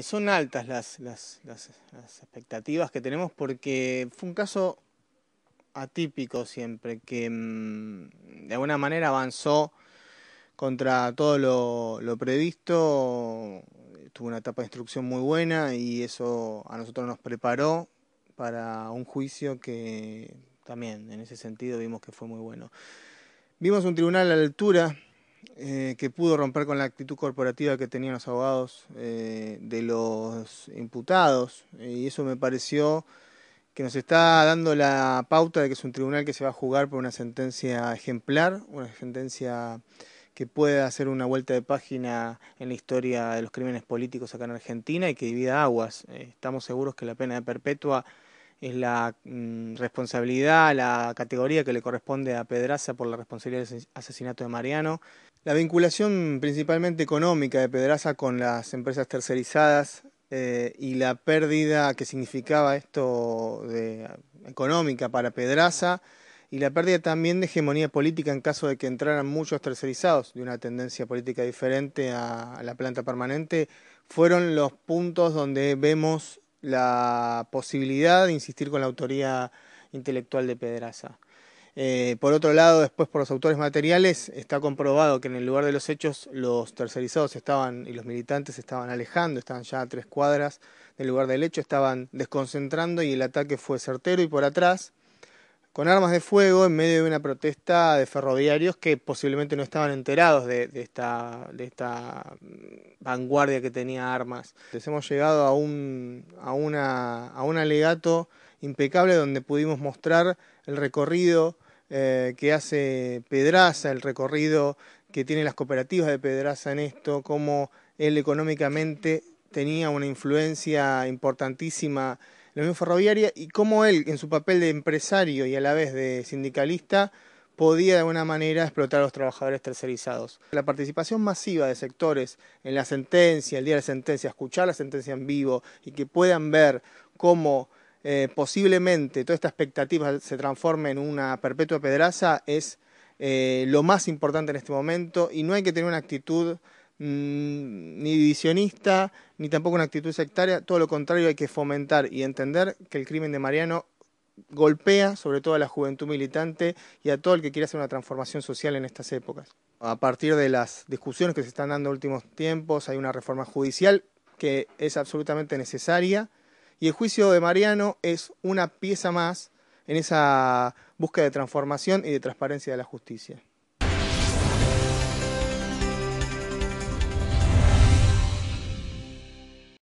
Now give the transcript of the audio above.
Son altas las, expectativas que tenemos porque fue un caso atípico siempre, que mm, de alguna manera avanzó contra todo lo, previsto, tuvo una etapa de instrucción muy buena y eso a nosotros nos preparó para un juicio que también en ese sentido vimos que fue muy bueno. Vimos un tribunal a la altura eh, que pudo romper con la actitud corporativa que tenían los abogados eh, de los imputados y eso me pareció que nos está dando la pauta de que es un tribunal que se va a jugar por una sentencia ejemplar, una sentencia que pueda hacer una vuelta de página en la historia de los crímenes políticos acá en Argentina y que divida aguas. Eh, estamos seguros que la pena de perpetua es la mm, responsabilidad, la categoría que le corresponde a Pedraza por la responsabilidad del asesinato de Mariano, la vinculación principalmente económica de Pedraza con las empresas tercerizadas eh, y la pérdida que significaba esto de, económica para Pedraza y la pérdida también de hegemonía política en caso de que entraran muchos tercerizados de una tendencia política diferente a la planta permanente, fueron los puntos donde vemos la posibilidad de insistir con la autoría intelectual de Pedraza. Eh, por otro lado, después por los autores materiales, está comprobado que en el lugar de los hechos los tercerizados estaban y los militantes estaban alejando, estaban ya a tres cuadras del lugar del hecho, estaban desconcentrando y el ataque fue certero y por atrás con armas de fuego en medio de una protesta de ferroviarios que posiblemente no estaban enterados de, esta, mm, vanguardia que tenía armas. les hemos llegado a un, a, una, a un alegato impecable donde pudimos mostrar el recorrido eh, que hace Pedraza, el recorrido que tienen las cooperativas de Pedraza en esto, cómo él económicamente tenía una influencia importantísima la Unión Ferroviaria y cómo él, en su papel de empresario y a la vez de sindicalista, podía de alguna manera explotar a los trabajadores tercerizados. La participación masiva de sectores en la sentencia, el día de la sentencia, escuchar la sentencia en vivo y que puedan ver cómo eh, posiblemente toda esta expectativa se transforme en una perpetua pedraza es eh, lo más importante en este momento y no hay que tener una actitud Mm, ni divisionista, ni tampoco una actitud sectaria, todo lo contrario, hay que fomentar y entender que el crimen de Mariano golpea sobre todo a la juventud militante y a todo el que quiere hacer una transformación social en estas épocas. A partir de las discusiones que se están dando en últimos tiempos, hay una reforma judicial que es absolutamente necesaria y el juicio de Mariano es una pieza más en esa búsqueda de transformación y de transparencia de la justicia.